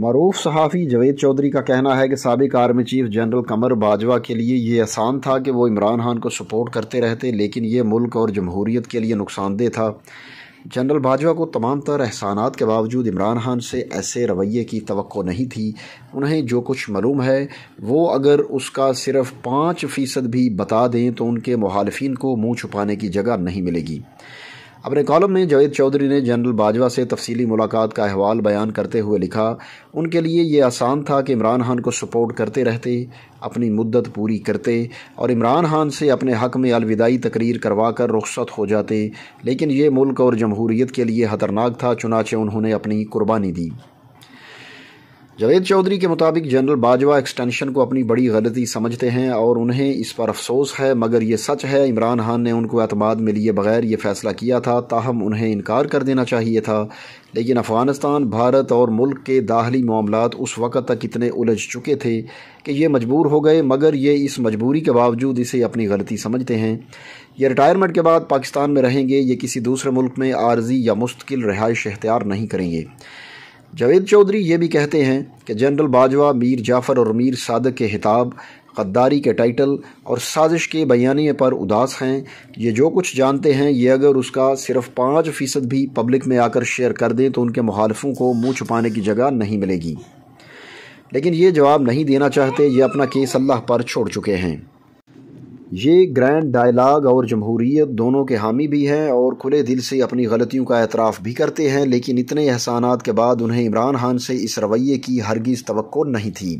मरूफ सहाफ़ी जवेद चौधरी का कहना है कि सबक army chief general Qamar Bajwa के लिए ये आसान था कि वो इमरान खान को सपोर्ट करते रहते लेकिन ये मुल्क और जमहूरीत के लिए नुकसानदेह था जनरल बाजवा को तमाम तर एहसान के बावजूद इमरान खान से ऐसे रवैये की तो नहीं थी उन्हें जो कुछ मलूम है वो अगर उसका सिर्फ पाँच फ़ीसद भी बता दें तो उनके मुहालफी को मुँह छुपाने की जगह नहीं मिलेगी अपने कॉलम में जवेद चौधरी ने जनरल बाजवा से तफसीली मुलाकात का अहवाल बयान करते हुए लिखा उनके लिए ये आसान था कि इमरान खान को सपोर्ट करते रहते अपनी मुद्दत पूरी करते और इमरान खान से अपने हक में अलविदाई तकरीर करवा कर रुख्सत हो जाते लेकिन ये मुल्क और जमहूरीत के लिए ख़तरनाक था चुनाचे उन्होंने अपनी कुर्बानी दी जावेद चौधरी के मुताबिक जनरल बाजवा एक्सटेंशन को अपनी बड़ी गलती समझते हैं और उन्हें इस पर अफसोस है मगर ये सच है इमरान खान ने उनको अतमाद में लिए बगैर ये फैसला किया था ताहम उन्हें इनकार कर देना चाहिए था लेकिन अफ़गानिस्तान भारत और मुल्क के दाहली मामला उस वक़्त तक इतने उलझ चुके थे कि ये मजबूर हो गए मगर ये इस मजबूरी के बावजूद इसे अपनी गलती समझते हैं ये रिटायरमेंट के बाद पाकिस्तान में रहेंगे ये किसी दूसरे मुल्क में आर्जी या मुस्तकिल रिहाइश अख्तियार नहीं करेंगे जावेद चौधरी ये भी कहते हैं कि जनरल बाजवा मीर जाफ़र और मीर सादक के खिताब गद्दारी के टाइटल और साजिश के बयानी पर उदास हैं ये जो कुछ जानते हैं ये अगर उसका सिर्फ पाँच फ़ीसद भी पब्लिक में आकर शेयर कर दें तो उनके मुहालफों को मुँह छुपाने की जगह नहीं मिलेगी लेकिन ये जवाब नहीं देना चाहते ये अपना केस अल्लाह पर छोड़ चुके हैं ये ग्रैंड डायलाग और जमहूरीत दोनों के हामी भी हैं और खुले दिल से अपनी गलतियों का एतराफ़ भी करते हैं लेकिन इतने एहसानात के बाद उन्हें इमरान खान से इस रवैये की हरगिज़ तो नहीं थी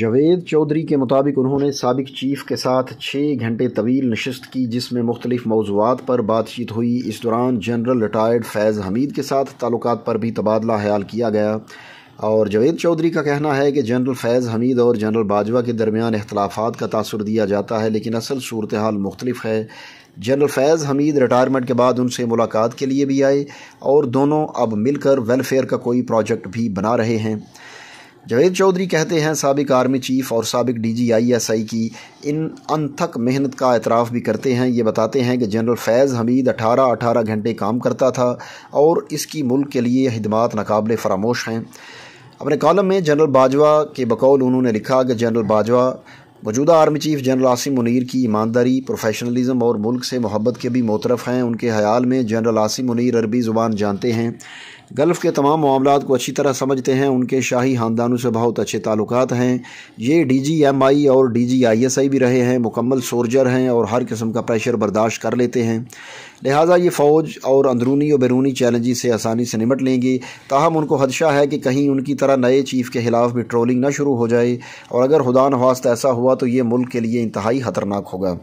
जवेद चौधरी के मुताबिक उन्होंने सबक चीफ के साथ छः घंटे तवील नशस्त की जिसमें मुख्तलिफ मौजूद पर बातचीत हुई इस दौरान जनरल रिटायर्ड फैज़ हमीद के साथ ताल्लुक पर भी तबादला ख्याल किया गया और जवेद चौधरी का कहना है कि जनरल फैज़ हमीद और जनरल बाजवा के दरमियान अख्तलाफा का तासर दिया जाता है लेकिन असल सूरत हाल मुख्तलिफ है जनरल फैज़ हमीद रिटायरमेंट के बाद उनसे मुलाकात के लिए भी आए और दोनों अब मिलकर वेलफेयर का कोई प्रोजेक्ट भी बना रहे हैं जवेद चौधरी कहते हैं सबक आर्मी चीफ और सबक D G I S I की इन अनथक मेहनत का एतराफ़ भी करते हैं ये बताते हैं कि जनरल फैज़ हमीद अठारह अठारह घंटे काम करता था और इसकी मुल्क के लिए हिदमात नाकबले फरामोश हैं अपने कॉलम में जनरल बाजवा के बकौल उन्होंने लिखा कि जनरल बाजवा मौजूदा army chief general Asim Munir की ईमानदारी प्रोफेशनलिज्म और मुल्क से मोहब्बत के भी मोतरफ हैं उनके ख्याल में जनरल आसिम मुनीर अरबी ज़ुबान जानते हैं गल्फ़ के तमाम मामला को अच्छी तरह समझते हैं उनके शाही ख़ानदानों से बहुत अच्छे ताल्लुक हैं ये डी जी एम आई और D G I S I भी रहे हैं मुकम्मल सोर्जर हैं और हर किस्म का प्रेशर बर्दाश्त कर लेते हैं लिहाजा ये फ़ौज और अंदरूनी और बैरूनी चैलेंज से आसानी से निमट लेंगी ताहम उनको हदशा है कि कहीं उनकी तरह नए चीफ के ख़िलाफ़ भी ट्रोलिंग ना शुरू हो जाए और अगर खुदा नवास्त ऐसा हुआ तो ये मुल्क के लिए इंतहाई ख़तरनाक होगा